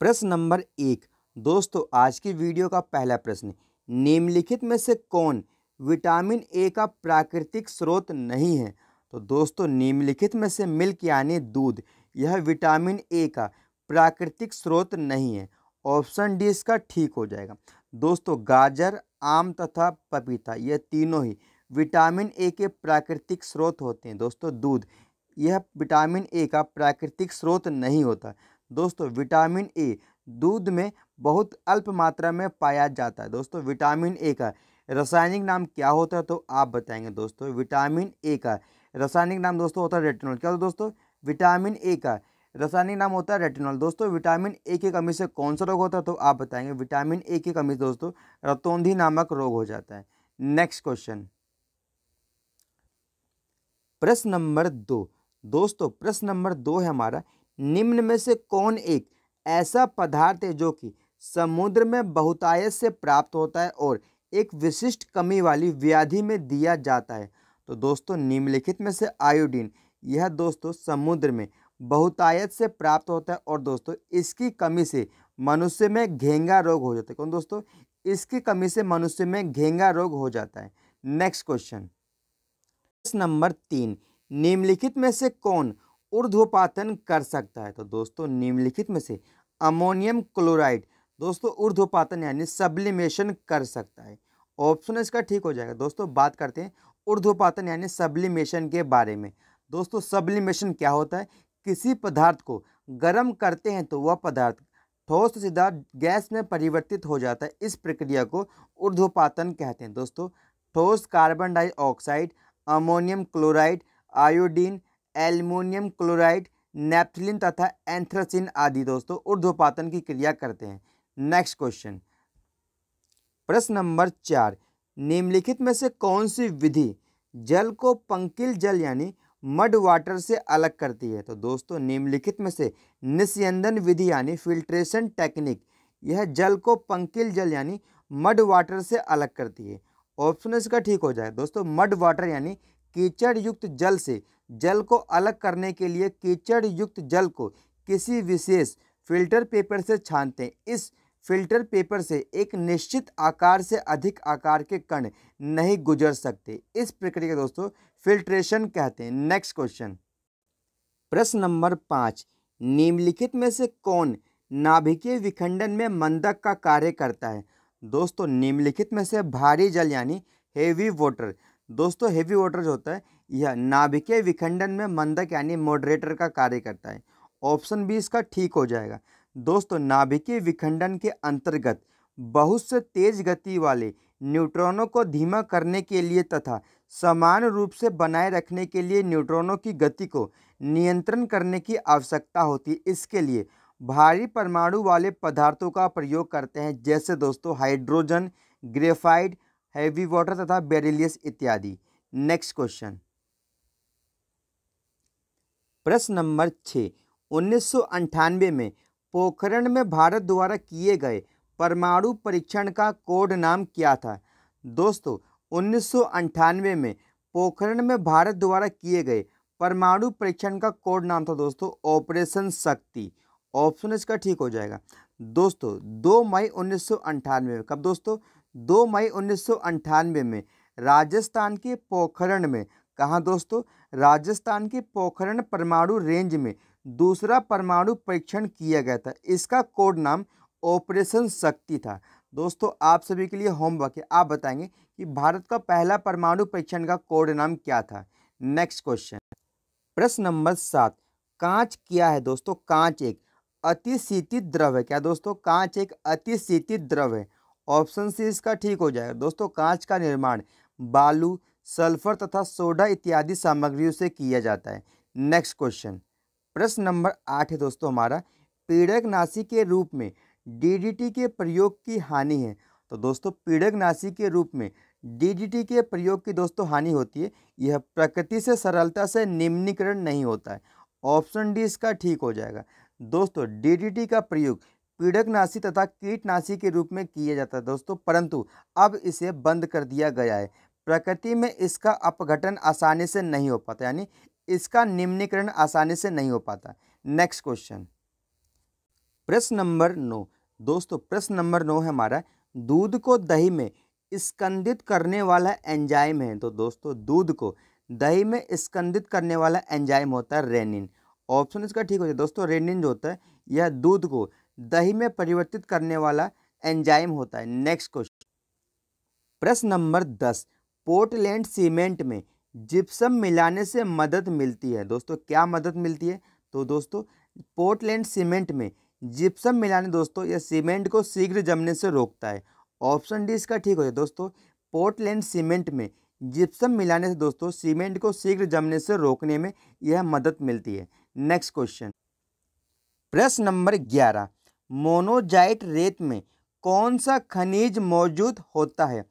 प्रश्न नंबर एक दोस्तों आज की वीडियो का पहला प्रश्न निम्नलिखित में से कौन विटामिन ए का प्राकृतिक स्रोत नहीं है तो दोस्तों निम्नलिखित में से मिल्क यानी दूध यह विटामिन ए का प्राकृतिक स्रोत नहीं है ऑप्शन डी इसका ठीक हो जाएगा दोस्तों गाजर आम तथा पपीता यह तीनों ही विटामिन ए के प्राकृतिक स्रोत होते हैं दोस्तों दूध यह विटामिन ए का प्राकृतिक स्रोत नहीं होता दोस्तों विटामिन ए दूध में बहुत अल्प मात्रा में पाया जाता है दोस्तों विटामिन ए का रासायनिक नाम क्या होता है तो आप बताएंगे दोस्तों विटामिन ए का रासायनिक नाम दोस्तों होता है रेटिनॉल क्या होता दोस्तों विटामिन ए का रासायनिक नाम होता है रेटिनॉल दोस्तों विटामिन ए की कमी से कौन सा रोग होता है तो आप बताएंगे विटामिन ए की कमी से दोस्तों रतौंधी नामक रोग हो जाता है नेक्स्ट क्वेश्चन प्रश्न नंबर दो दोस्तों प्रश्न नंबर दो है हमारा निम्न में से कौन एक ऐसा पदार्थ है जो कि समुद्र में बहुतायत से प्राप्त होता है और एक विशिष्ट कमी वाली व्याधि में दिया जाता है तो दोस्तों निम्नलिखित में से आयोडीन यह दोस्तों समुद्र में बहुतायत से प्राप्त होता है और दोस्तों इसकी कमी से मनुष्य में घेंगा रोग हो जाता है कौन दोस्तों इसकी कमी से मनुष्य में घेंगा रोग हो जाता है नेक्स्ट क्वेश्चन नंबर तीन निम्नलिखित में से कौन ऊर्ध्वपातन कर सकता है तो दोस्तों निम्नलिखित में से अमोनियम क्लोराइड दोस्तों ऊर्ध्वपातन यानी सब्लिमेशन कर सकता है ऑप्शन इसका ठीक हो जाएगा दोस्तों बात करते हैं ऊर्ध्वपातन यानी सब्लिमेशन के बारे में दोस्तों सब्लिमेशन क्या होता है किसी पदार्थ को गर्म करते हैं तो वह पदार्थ ठोस सीधा गैस में परिवर्तित हो जाता है इस प्रक्रिया को ऊर्ध्वपातन कहते हैं दोस्तों ठोस carbon dioxide ammonium chloride iodine aluminium chloride naphthalene तथा एंथ्रासिन आदि दोस्तों ऊर्ध्वपातन की क्रिया करते हैं नेक्स्ट क्वेश्चन प्रश्न नंबर चार निम्नलिखित में से कौन सी विधि जल को पंकिल जल यानी मड वाटर से अलग करती है तो दोस्तों निम्नलिखित में से निस्यंदन विधि यानी फिल्ट्रेशन टेक्निक यह जल को पंकिल जल यानी मड वाटर से अलग करती है ऑप्शन इसका ठीक हो जाए दोस्तों मड वाटर यानी कीचड़ युक्त जल से जल को अलग करने के लिए कीचड़ युक्त जल को किसी विशेष फिल्टर पेपर से छानते हैं इस फिल्टर पेपर से एक निश्चित आकार से अधिक आकार के कण नहीं गुजर सकते इस प्रक्रिया को दोस्तों फिल्ट्रेशन कहते हैं नेक्स्ट क्वेश्चन प्रश्न नंबर पाँच निम्नलिखित में से कौन नाभिकीय विखंडन में मंदक का कार्य करता है दोस्तों निम्नलिखित में से भारी जल यानी हेवी वाटर दोस्तों हेवी वाटर जो होता है यह नाभिकीय विखंडन में मंदक यानी मॉडरेटर का कार्य करता है ऑप्शन बी इसका ठीक हो जाएगा दोस्तों नाभिकीय विखंडन के अंतर्गत बहुत से तेज गति वाले न्यूट्रॉनों को धीमा करने के लिए तथा समान रूप से बनाए रखने के लिए न्यूट्रॉनों की गति को नियंत्रण करने की आवश्यकता होती है इसके लिए भारी परमाणु वाले पदार्थों का प्रयोग करते हैं जैसे दोस्तों हाइड्रोजन ग्रेफाइड हैवी वाटर तथा बेरिलियस इत्यादि नेक्स्ट क्वेश्चन प्रश्न नंबर छः उन्नीस में पोखरण में भारत द्वारा किए गए परमाणु परीक्षण का कोड नाम क्या था दोस्तों उन्नीस में पोखरण में भारत द्वारा किए गए परमाणु परीक्षण का कोड नाम था दोस्तों ऑपरेशन शक्ति ऑप्शन इसका ठीक हो जाएगा दोस्तों 2 मई उन्नीस में कब दोस्तों दो मई उन्नीस में राजस्थान के पोखरण में कहाँ दोस्तों राजस्थान के पोखरण परमाणु रेंज में दूसरा परमाणु परीक्षण किया गया था इसका कोड नाम ऑपरेशन शक्ति था दोस्तों आप सभी के लिए होमवर्क है आप बताएंगे कि भारत का पहला परमाणु परीक्षण का कोड नाम क्या था नेक्स्ट क्वेश्चन प्रश्न नंबर सात कांच क्या है दोस्तों कांच एक अतिशीतित द्रव है क्या दोस्तों कांच एक अतिशीतित द्रव है ऑप्शन सी इसका ठीक हो जाएगा दोस्तों कांच का निर्माण बालू सल्फर तथा सोडा इत्यादि सामग्रियों से किया जाता है नेक्स्ट क्वेश्चन प्रश्न नंबर आठ है दोस्तों हमारा पीड़क नासी के रूप में डीडीटी के प्रयोग की हानि है तो दोस्तों पीड़क नासी के रूप में डीडीटी के प्रयोग की दोस्तों हानि होती है यह प्रकृति से सरलता से निम्नीकरण नहीं होता है ऑप्शन डी इसका ठीक हो जाएगा दोस्तों डीडीटी का प्रयोग पीड़कनाशी तथा कीटनाशी के रूप में किया जाता है दोस्तों परंतु अब इसे बंद कर दिया गया है प्रकृति में इसका अपघटन आसानी से नहीं हो पाता यानी इसका निम्नीकरण आसानी से नहीं हो पाता नेक्स्ट क्वेश्चन प्रश्न नंबर नौ दोस्तों प्रश्न नंबर नौ है हमारा दूध को दही में स्कंदित करने वाला एंजाइम है तो दोस्तों दूध को दही में स्कंदित करने वाला एंजाइम होता है रेनिन ऑप्शन इसका ठीक हो जाए दोस्तों रेनिन जो होता है यह दूध को दही में परिवर्तित करने वाला एंजाइम होता है नेक्स्ट क्वेश्चन प्रश्न नंबर दस पोर्टलैंड सीमेंट में जिप्सम मिलाने से मदद मिलती है दोस्तों क्या मदद मिलती है तो दोस्तों पोर्टलैंड सीमेंट में जिप्सम मिलाने दोस्तों यह सीमेंट को शीघ्र जमने से रोकता है ऑप्शन डी इसका ठीक हो जाए दोस्तों पोर्टलैंड सीमेंट में जिप्सम मिलाने से दोस्तों सीमेंट को शीघ्र जमने से रोकने में यह मदद मिलती है नेक्स्ट क्वेश्चन प्रश्न नंबर ग्यारह मोनोजाइट रेत में कौन सा खनिज मौजूद होता है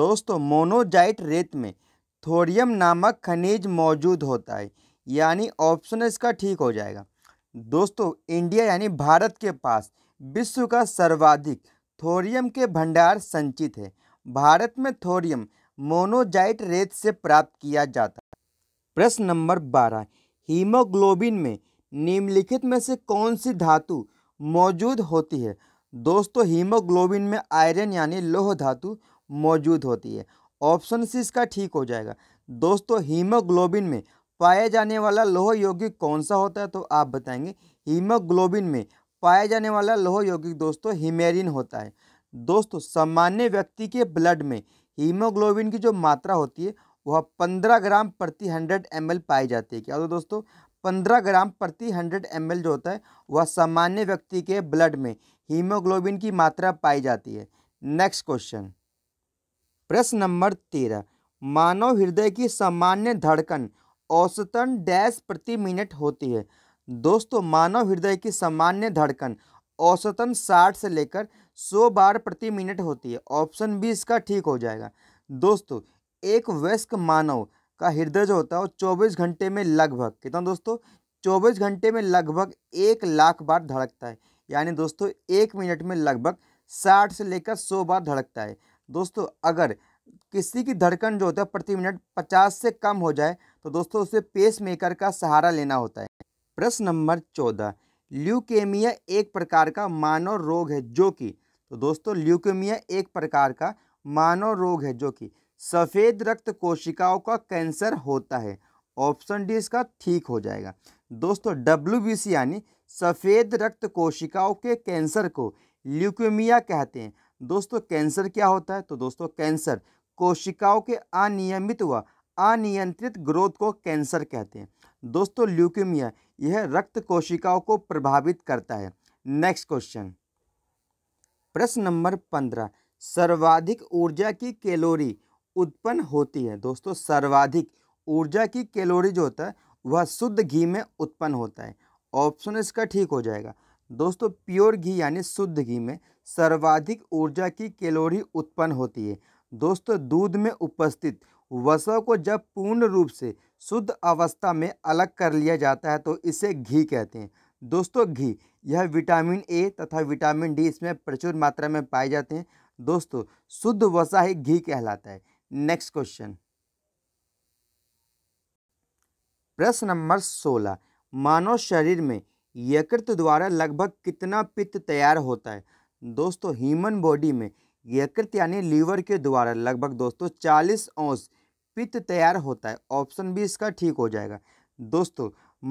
दोस्तों मोनोजाइट रेत में थोरियम नामक खनिज मौजूद होता है यानी ऑप्शन इसका ठीक हो जाएगा दोस्तों इंडिया यानी भारत के पास विश्व का सर्वाधिक थोरियम के भंडार संचित है भारत में थोरियम मोनोजाइट रेत से प्राप्त किया जाता है प्रश्न नंबर बारह हीमोग्लोबिन में निम्नलिखित में से कौन सी धातु मौजूद होती है दोस्तों हीमोग्लोबिन में आयरन यानी लोह धातु मौजूद होती है ऑप्शन सी इसका ठीक हो जाएगा दोस्तों हीमोग्लोबिन में पाया जाने वाला लोह यौगिक कौन सा होता है तो आप बताएंगे हीमोग्लोबिन में पाया जाने वाला लोह यौगिक दोस्तों हिमेरिन होता है दोस्तों सामान्य व्यक्ति के ब्लड में हीमोग्लोबिन की जो मात्रा होती है वह पंद्रह ग्राम प्रति हंड्रेड एम पाई जाती है क्या तो दोस्तों पंद्रह ग्राम प्रति हंड्रेड एम जो होता है वह सामान्य व्यक्ति के ब्लड में हीमोग्लोबिन की मात्रा पाई जाती है नेक्स्ट क्वेश्चन प्रश्न नंबर तेरह मानव हृदय की सामान्य धड़कन औसतन डैश प्रति मिनट होती है दोस्तों मानव हृदय की सामान्य धड़कन औसतन साठ से लेकर सौ बार प्रति मिनट होती है ऑप्शन बी इसका ठीक हो जाएगा दोस्तों एक वयस्क मानव का हृदय जो होता है वो चौबीस घंटे में लगभग कितना दोस्तों चौबीस घंटे में लगभग एक लाख बार धड़कता है यानी दोस्तों एक मिनट में लगभग साठ से लेकर सौ बार धड़कता है दोस्तों अगर किसी की धड़कन जो होता है प्रति मिनट पचास से कम हो जाए तो दोस्तों उसे पेस मेकर का सहारा लेना होता है प्रश्न नंबर चौदह ल्यूकेमिया एक प्रकार का मानव रोग है जो कि तो दोस्तों ल्यूकेमिया एक प्रकार का मानव रोग है जो कि सफ़ेद रक्त कोशिकाओं का कैंसर होता है ऑप्शन डी इसका ठीक हो जाएगा दोस्तों डब्ल्यू यानी सफ़ेद रक्त कोशिकाओं के कैंसर को ल्यूकेमिया कहते हैं दोस्तों कैंसर क्या होता है तो दोस्तों कैंसर कोशिकाओं के अनियमित व अनियंत्रित ग्रोथ को कैंसर कहते हैं दोस्तों ल्यूकेमिया यह रक्त कोशिकाओं को प्रभावित करता है नेक्स्ट क्वेश्चन प्रश्न नंबर पंद्रह सर्वाधिक ऊर्जा की कैलोरी उत्पन्न होती है दोस्तों सर्वाधिक ऊर्जा की कैलोरी जो होता है वह शुद्ध घी में उत्पन्न होता है ऑप्शन इसका ठीक हो जाएगा दोस्तों प्योर घी यानी शुद्ध घी में सर्वाधिक ऊर्जा की कैलोरी उत्पन्न होती है दोस्तों दूध में उपस्थित वसा को जब पूर्ण रूप से शुद्ध अवस्था में अलग कर लिया जाता है तो इसे घी कहते हैं दोस्तों घी यह विटामिन ए तथा विटामिन डी इसमें प्रचुर मात्रा में पाए जाते हैं दोस्तों शुद्ध वसा ही घी कहलाता है नेक्स्ट क्वेश्चन प्रश्न नंबर सोलह मानव शरीर में यकृत द्वारा लगभग कितना पित्त तैयार होता है दोस्तों ह्यूमन बॉडी में यकृत यानी लीवर के द्वारा लगभग दोस्तों चालीस औंस पित्त तैयार होता है ऑप्शन बी इसका ठीक हो जाएगा दोस्तों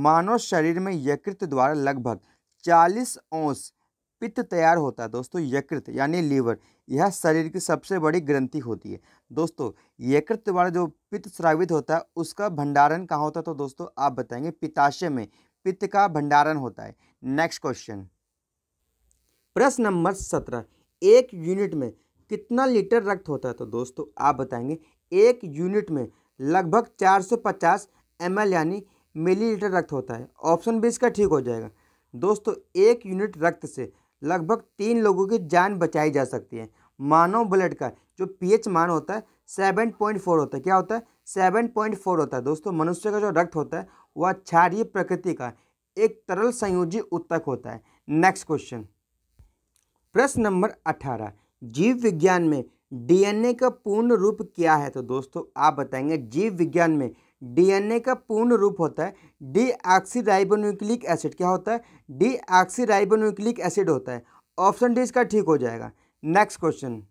मानव शरीर में यकृत द्वारा लगभग चालीस औंस पित्त तैयार होता है दोस्तों यकृत यानी लीवर यह शरीर की सबसे बड़ी ग्रंथि होती है दोस्तों यकृत द्वारा जो पित्त स्रावित होता है उसका भंडारण कहाँ होता है तो दोस्तों आप बताएंगे पिताशय में पित्त का भंडारण होता है नेक्स्ट क्वेश्चन प्रश्न नंबर सत्रह एक यूनिट में कितना लीटर रक्त होता है तो दोस्तों आप बताएंगे एक यूनिट में लगभग एम एल यानी मिलीलीटर रक्त होता है ऑप्शन बी इसका ठीक हो जाएगा दोस्तों एक यूनिट रक्त से लगभग तीन लोगों की जान बचाई जा सकती है मानव ब्लड का जो पीएच मान होता है सेवन पॉइंट फोर होता है क्या होता है सेवन पॉइंट फोर होता है दोस्तों मनुष्य का जो रक्त होता है वह क्षारीय प्रकृति का एक तरल संयोजी उत्तक होता है नेक्स्ट क्वेश्चन प्रश्न नंबर अठारह जीव विज्ञान में डीएनए का पूर्ण रूप क्या है तो दोस्तों आप बताएंगे जीव विज्ञान में डीएनए का पूर्ण रूप होता है डी एक्सीराइबोन्यूक्लिक एसिड क्या होता है डी राइबोन्यूक्लिक एसिड होता है ऑप्शन डी इसका ठीक हो जाएगा नेक्स्ट क्वेश्चन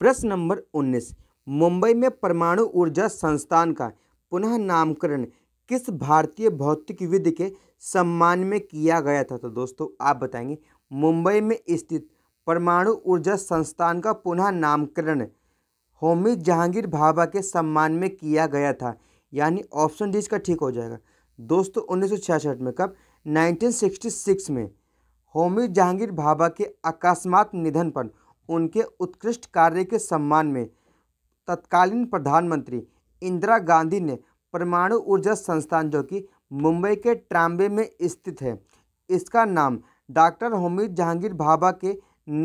प्रश्न नंबर उन्नीस मुंबई में परमाणु ऊर्जा संस्थान का पुनः नामकरण किस भारतीय भौतिक विद के सम्मान में किया गया था तो दोस्तों आप बताएंगे मुंबई में स्थित परमाणु ऊर्जा संस्थान का पुनः नामकरण होमी जहांगीर भाभा के सम्मान में किया गया था यानी ऑप्शन डी इसका ठीक हो जाएगा दोस्तों उन्नीस में कब 1966 में होमी जहांगीर भाभा के अकस्मात निधन पर उनके उत्कृष्ट कार्य के सम्मान में तत्कालीन प्रधानमंत्री इंदिरा गांधी ने परमाणु ऊर्जा संस्थान जो कि मुंबई के ट्राम्बे में स्थित है इसका नाम डॉक्टर होमी जहांगीर भाभा के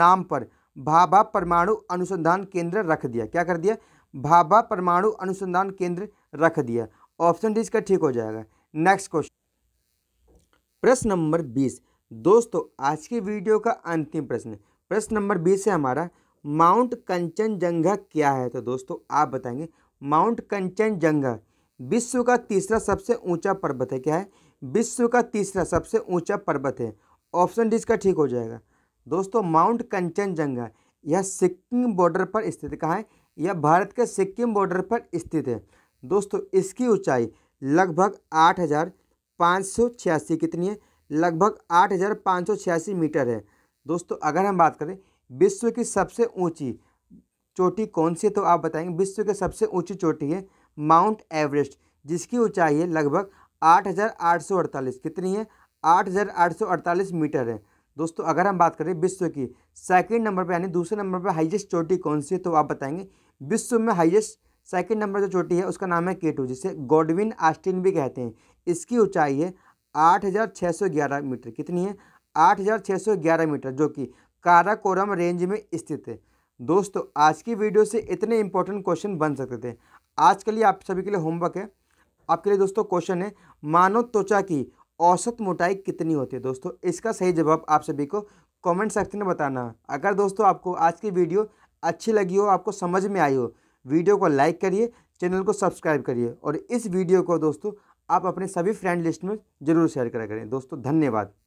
नाम पर भाभा परमाणु अनुसंधान केंद्र रख दिया क्या कर दिया भाभा परमाणु अनुसंधान केंद्र रख दिया ऑप्शन डी इसका ठीक हो जाएगा नेक्स्ट क्वेश्चन प्रश्न नंबर बीस दोस्तों आज की वीडियो का अंतिम प्रश्न प्रश्न नंबर बीस है हमारा माउंट कंचनजंगा क्या है तो दोस्तों आप बताएंगे माउंट कंचनजंगा विश्व का तीसरा सबसे ऊंचा पर्वत है क्या है विश्व का तीसरा सबसे ऊंचा पर्वत है ऑप्शन डी इसका ठीक हो जाएगा दोस्तों माउंट कंचनजंगा यह सिक्किम बॉर्डर पर स्थित कहाँ है यह भारत के सिक्किम बॉर्डर पर स्थित है दोस्तों इसकी ऊंचाई लगभग आठ हज़ार पाँच सौ छियासी कितनी है लगभग आठ हज़ार पाँच सौ छियासी मीटर है दोस्तों अगर हम बात करें विश्व की सबसे ऊंची चोटी कौन सी है तो आप बताएंगे विश्व की सबसे ऊंची चोटी है माउंट एवरेस्ट जिसकी ऊंचाई है लगभग आठ आठ सौ अड़तालीस कितनी है आठ आठ सौ अड़तालीस मीटर है दोस्तों अगर हम बात करें विश्व की सेकेंड नंबर पर यानी दूसरे नंबर पर हाइएस्ट चोटी कौन सी है तो आप बताएंगे विश्व में हाइएस्ट सेकेंड नंबर जो चोटी है उसका नाम है केटू जिसे गॉडविन आस्टिन भी कहते हैं इसकी ऊंचाई है आठ हज़ार छः सौ ग्यारह मीटर कितनी है आठ हज़ार छः सौ ग्यारह मीटर जो कि काराकोरम रेंज में स्थित है दोस्तों आज की वीडियो से इतने इंपॉर्टेंट क्वेश्चन बन सकते थे आज के लिए आप सभी के लिए होमवर्क है आपके लिए दोस्तों क्वेश्चन है मानव त्वचा की औसत मोटाई कितनी होती है दोस्तों इसका सही जवाब आप सभी को कमेंट सेक्शन में बताना अगर दोस्तों आपको आज की वीडियो अच्छी लगी हो आपको समझ में आई हो वीडियो को लाइक करिए चैनल को सब्सक्राइब करिए और इस वीडियो को दोस्तों आप अपने सभी फ्रेंड लिस्ट में ज़रूर शेयर करा करें दोस्तों धन्यवाद